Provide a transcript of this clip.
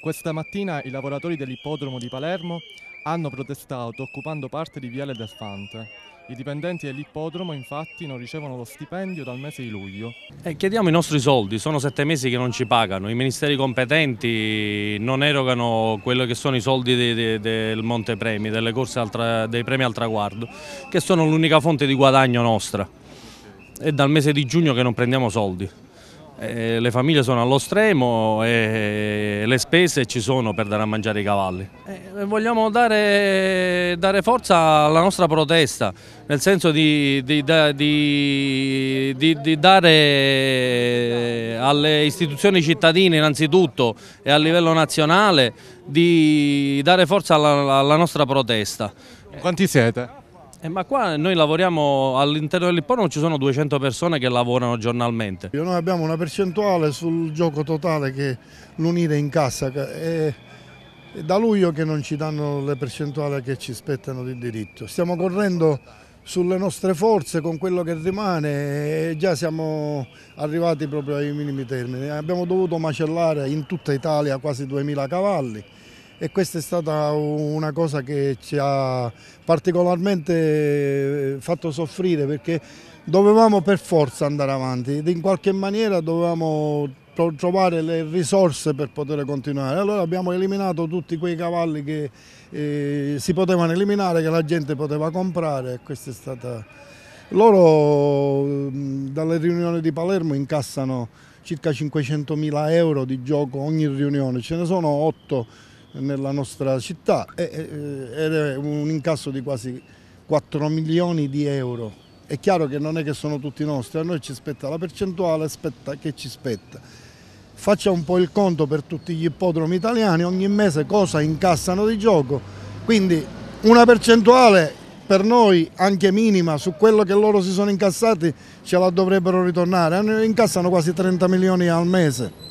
Questa mattina i lavoratori dell'ippodromo di Palermo hanno protestato occupando parte di Viale del Fante. I dipendenti dell'ippodromo infatti non ricevono lo stipendio dal mese di luglio. E eh, chiediamo i nostri soldi, sono sette mesi che non ci pagano, i ministeri competenti non erogano quello che sono i soldi de, de, del Montepremi, delle corse tra, dei premi al traguardo, che sono l'unica fonte di guadagno nostra. È dal mese di giugno che non prendiamo soldi. Eh, le famiglie sono allo stremo e le spese ci sono per dare a mangiare i cavalli. Eh, vogliamo dare, dare, forza alla nostra protesta, nel senso di, di, di, di, dare eh, alle istituzioni cittadine innanzitutto e a livello nazionale di dare forza alla, alla nostra protesta. Quanti siete? Eh, ma qua noi lavoriamo all'interno dell'ippodromo, ci sono 200 persone che lavorano giornalmente. Noi abbiamo una percentuale sul gioco totale che l'Unire incassa. È, è da luglio che non ci danno le percentuali che ci spettano di diritto. Stiamo correndo sulle nostre forze con quello che rimane e già siamo arrivati proprio ai minimi termini. Abbiamo dovuto macellare in tutta Italia quasi 2000 cavalli e questa è stata una cosa che ci ha particolarmente eh, fatto soffrire perché dovevamo per forza andare avanti ed in qualche maniera dovevamo trovare le risorse per poter continuare. Allora abbiamo eliminato tutti quei cavalli che eh, si potevano eliminare, che la gente poteva comprare questa è stata... Loro dalle riunioni di Palermo incassano circa 500.000 euro di gioco ogni riunione, ce ne sono 8 nella nostra città eh, ed è un incasso di quasi 4 milioni di euro. È chiaro che non è che sono tutti nostri, a noi ci spetta la percentuale spetta che ci spetta. Faccia un po' il conto per tutti gli ippodromi italiani, ogni mese cosa incassano di gioco, quindi una percentuale per noi anche minima su quello che loro si sono incassati ce la dovrebbero ritornare, eh, incassano quasi 30 milioni al mese.